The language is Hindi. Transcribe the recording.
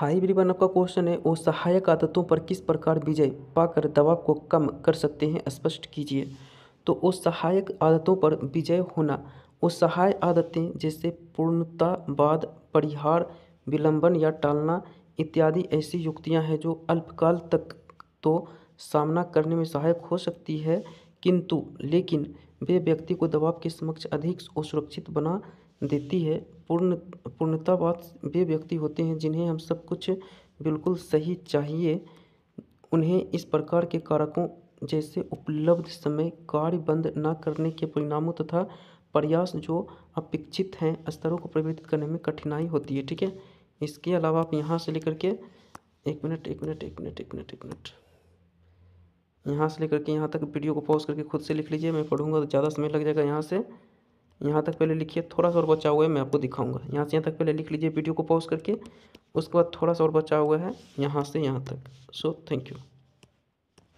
हाई एवरीवन आपका क्वेश्चन है वो सहायक आदतों पर किस प्रकार विजय पाकर दबाव को कम कर सकते हैं स्पष्ट कीजिए तो वो सहायक आदतों पर विजय होना वो सहाय आदतें जैसे पूर्णतावाद परिहार विलंबन या टालना इत्यादि ऐसी युक्तियां हैं जो अल्पकाल तक तो सामना करने में सहायक हो सकती है किंतु लेकिन वे व्यक्ति को दबाव के समक्ष अधिक असुरक्षित बना देती है पूर्ण पूर्णतावाद वे व्यक्ति होते हैं जिन्हें हम सब कुछ बिल्कुल सही चाहिए उन्हें इस प्रकार के कारकों जैसे उपलब्ध समय कार्य बंद न करने के परिणामों तथा प्रयास जो अपेक्षित हैं स्तरों को प्रवृत्त करने में कठिनाई होती है ठीक है इसके अलावा आप यहाँ से लेकर के एक मिनट एक मिनट एक मिनट एक मिनट एक मिनट यहाँ से लेकर के यहाँ तक वीडियो को पॉज करके खुद से लिख लीजिए मैं पढ़ूंगा तो ज़्यादा समय लग जाएगा यहाँ से यहाँ तक पहले लिखिए थोड़ा सा और बचा हुआ है मैं आपको दिखाऊंगा यहाँ से यहाँ तक पहले लिख लीजिए वीडियो को पॉज करके उसके बाद थोड़ा सा और बचा हुआ है यहाँ से यहाँ तक सो थैंक यू